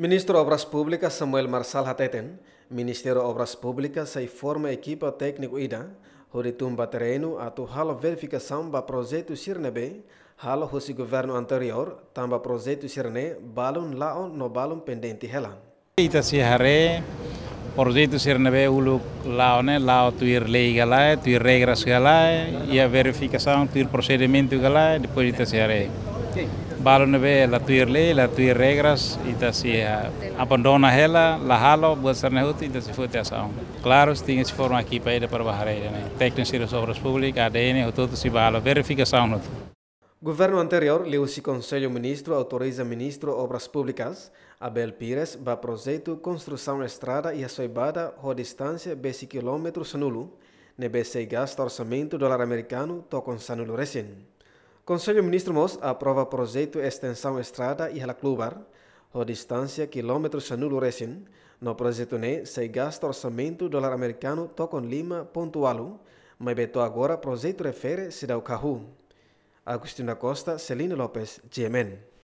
Ministro de Obras Públicas Samuel Marçal Hateten, Ministério de Obras Públicas se forma a equipa técnica IDA, Horitumba terreno a hal verificação ba projeto Sirnebe, halo husi governo anterior, tamba projeto Sirne, balun lao no balun pendente hela. Ita si hare, projeto Sirnebe ulu lao ne, lao tuir lei galai, tuir regras galai, e a verificação, tuir procedimento galai, depois ita si hare. Okay. Baronebe la tuirle, la tuir regras e da se abandona ela, la halo, boa hut e da se fute ação. Claro, tinha se formar aqui para ele para barrar ele, né? Técnicos de obras públicas, ADN, tudo se bala, verificação. Né? Governo anterior, leu se Conselho Ministro autoriza Ministro Obras Públicas Abel Pires para projeto construção estrada e açoibada com distância de quilômetros nulo, nebe se gasta orçamento dólar americano, tocam sanulo recém. Conselho Ministro Mos aprova projeto Extensão Estrada e Clubar, a distância quilômetros nulo recém. No projeto NE, se gasta orçamento dólar americano tocon lima pontualo, mas beto agora projeto refere se ao Cahu. Agostinho da Costa, Celina Lopes, GMN.